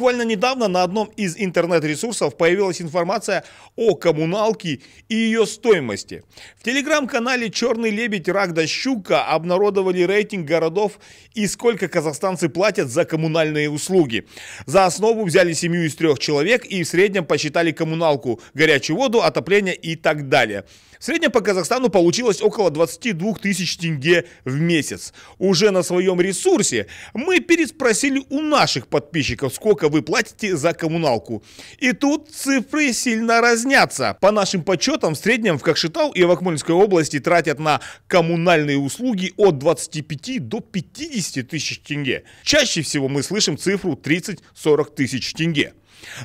Буквально недавно на одном из интернет-ресурсов появилась информация о коммуналке и ее стоимости. В телеграм-канале «Черный лебедь» рак да Щука обнародовали рейтинг городов и сколько казахстанцы платят за коммунальные услуги. За основу взяли семью из трех человек и в среднем посчитали коммуналку, горячую воду, отопление и так далее. В среднем по Казахстану получилось около 22 тысяч тенге в месяц. Уже на своем ресурсе мы переспросили у наших подписчиков, сколько вы платите за коммуналку. И тут цифры сильно разнятся. По нашим подсчетам, в среднем в Кокшетау и в Акмольской области тратят на коммунальные услуги от 25 до 50 тысяч тенге. Чаще всего мы слышим цифру 30-40 тысяч тенге.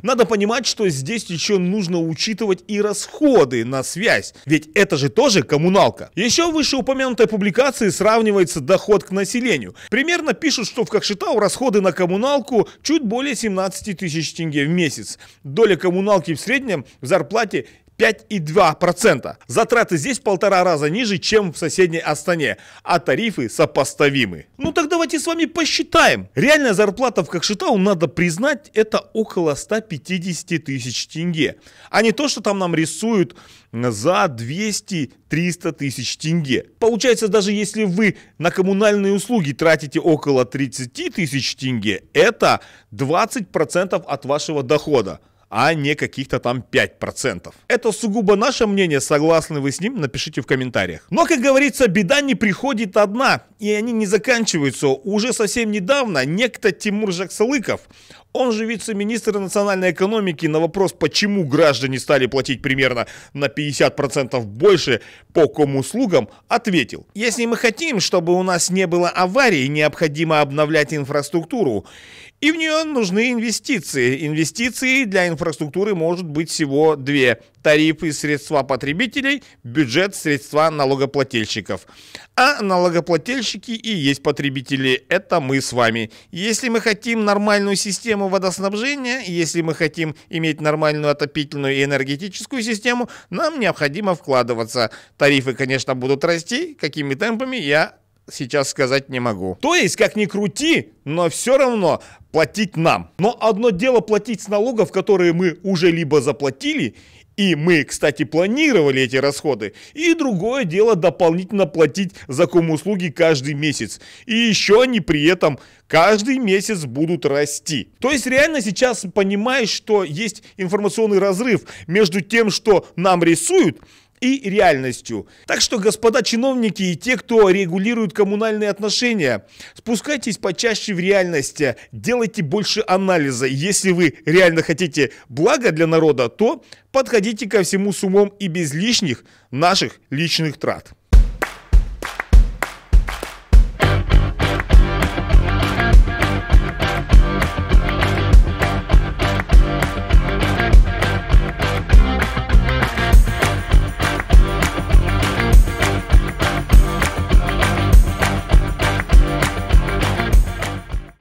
Надо понимать, что здесь еще нужно учитывать и расходы на связь, ведь это же тоже коммуналка. Еще выше вышеупомянутой публикации сравнивается доход к населению. Примерно пишут, что в Кокшетау расходы на коммуналку чуть более 17 тысяч тенге в месяц. Доля коммуналки в среднем в зарплате 5,2%. Затраты здесь в полтора раза ниже, чем в соседней Астане, а тарифы сопоставимы. Ну так давайте с вами посчитаем. Реальная зарплата в Кокшетау, надо признать, это около 150 тысяч тенге, а не то, что там нам рисуют за 200-300 тысяч тенге. Получается, даже если вы на коммунальные услуги тратите около 30 тысяч тенге, это 20% от вашего дохода а не каких-то там 5%. Это сугубо наше мнение, согласны вы с ним, напишите в комментариях. Но, как говорится, беда не приходит одна, и они не заканчиваются. Уже совсем недавно некто Тимур Жаксалыков, он же вице-министр национальной экономики, на вопрос, почему граждане стали платить примерно на 50% больше по комуслугам, ответил. Если мы хотим, чтобы у нас не было аварий, необходимо обновлять инфраструктуру. И в нее нужны инвестиции. Инвестиции для инфраструктуры может быть всего две. Тарифы средства потребителей, бюджет средства налогоплательщиков. А налогоплательщики и есть потребители. Это мы с вами. Если мы хотим нормальную систему водоснабжения, если мы хотим иметь нормальную отопительную и энергетическую систему, нам необходимо вкладываться. Тарифы, конечно, будут расти. Какими темпами, я сейчас сказать не могу. То есть, как ни крути, но все равно платить нам. Но одно дело платить с налогов, которые мы уже либо заплатили, и мы, кстати, планировали эти расходы. И другое дело дополнительно платить за услуги каждый месяц. И еще они при этом каждый месяц будут расти. То есть реально сейчас понимаешь, что есть информационный разрыв между тем, что нам рисуют, и реальностью. Так что, господа чиновники и те, кто регулирует коммунальные отношения, спускайтесь почаще в реальности, делайте больше анализа. Если вы реально хотите блага для народа, то подходите ко всему с умом и без лишних наших личных трат.